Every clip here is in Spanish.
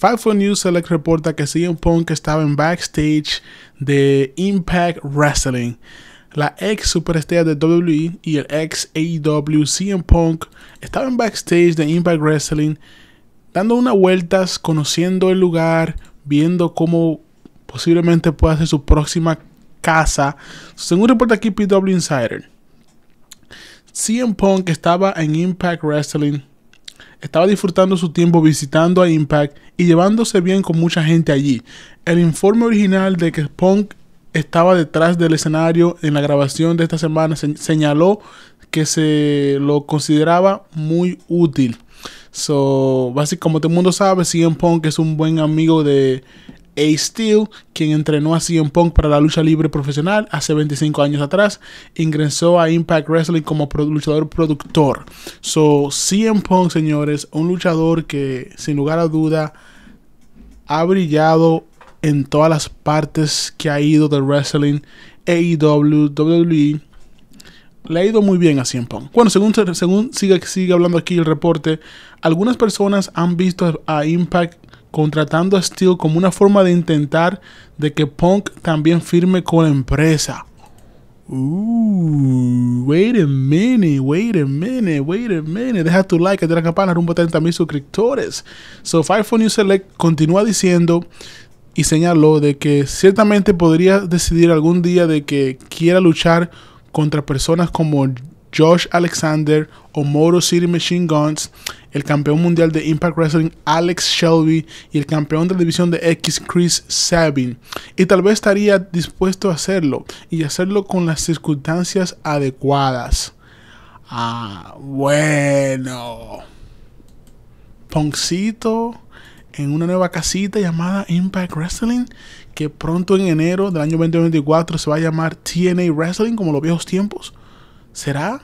Fightful News Select reporta que CM Punk estaba en backstage de Impact Wrestling. La ex superestrella de WWE y el ex AEW CM Punk estaba en backstage de Impact Wrestling dando unas vueltas, conociendo el lugar, viendo cómo posiblemente pueda ser su próxima casa. Según reporta aquí PW Insider, CM Punk estaba en Impact Wrestling estaba disfrutando su tiempo visitando a Impact y llevándose bien con mucha gente allí. El informe original de que Punk estaba detrás del escenario en la grabación de esta semana señaló que se lo consideraba muy útil. So, básicamente como todo el mundo sabe, CM Punk es un buen amigo de a. Steel, quien entrenó a CM Punk para la lucha libre profesional hace 25 años atrás, ingresó a Impact Wrestling como luchador productor. So, CM Punk, señores, un luchador que sin lugar a duda ha brillado en todas las partes que ha ido del wrestling, AEW, WWE le ha ido muy bien a CM Punk. Bueno, según, según sigue, hablando aquí el reporte, algunas personas han visto a Impact contratando a Steel como una forma de intentar de que Punk también firme con la empresa. Uh, wait a minute, wait a minute, wait a minute. Deja tu like, de la campana, rumbo a 30 mil suscriptores. So, Firephone News Select continúa diciendo y señaló de que ciertamente podría decidir algún día de que quiera luchar contra personas como Josh Alexander o Moto City Machine Guns, el campeón mundial de Impact Wrestling Alex Shelby y el campeón de la división de X Chris Sabin. Y tal vez estaría dispuesto a hacerlo y hacerlo con las circunstancias adecuadas. Ah, bueno. Poncito en una nueva casita llamada Impact Wrestling, que pronto en enero del año 2024 se va a llamar TNA Wrestling, como los viejos tiempos. ¿Será?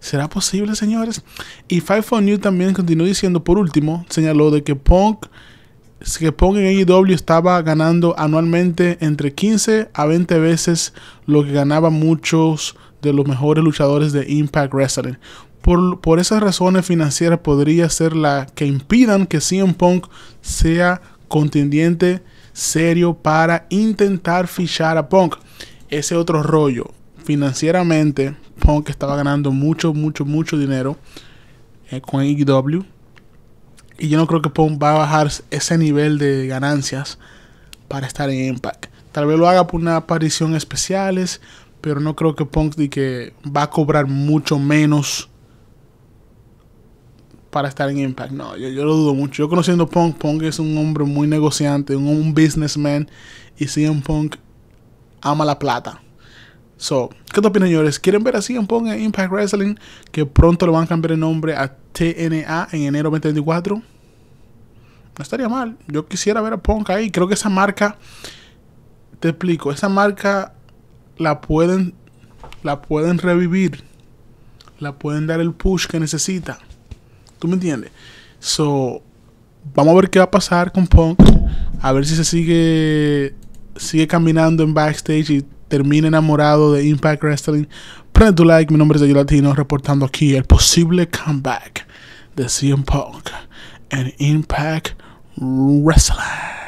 ¿Será posible, señores? Y Five for New también continuó diciendo, por último, señaló de que Punk, que Punk en AEW estaba ganando anualmente entre 15 a 20 veces lo que ganaban muchos de los mejores luchadores de Impact Wrestling por, esas razones financieras podría ser la que impidan que CM Punk sea contendiente serio para intentar fichar a Punk. Ese otro rollo. Financieramente, Punk estaba ganando mucho, mucho, mucho dinero eh, con EW Y yo no creo que Punk va a bajar ese nivel de ganancias para estar en Impact. Tal vez lo haga por una aparición especiales, pero no creo que Punk que va a cobrar mucho menos para estar en Impact. No, yo, yo lo dudo mucho. Yo conociendo Punk, Punk es un hombre muy negociante, un, businessman. Y CM Punk ama la plata. So, ¿qué te opinan, señores? ¿Quieren ver a CM Punk en Impact Wrestling? Que pronto lo van a cambiar el nombre a TNA en enero 2024. No estaría mal. Yo quisiera ver a Punk ahí. Creo que esa marca. Te explico. Esa marca la pueden. La pueden revivir. La pueden dar el push que necesita. ¿Tú me entiendes? So, vamos a ver qué va a pasar con Punk. A ver si se sigue, sigue caminando en backstage y termina enamorado de Impact Wrestling. Prende tu like, mi nombre es Yo Latino, reportando aquí el posible comeback de CM Punk en Impact Wrestling.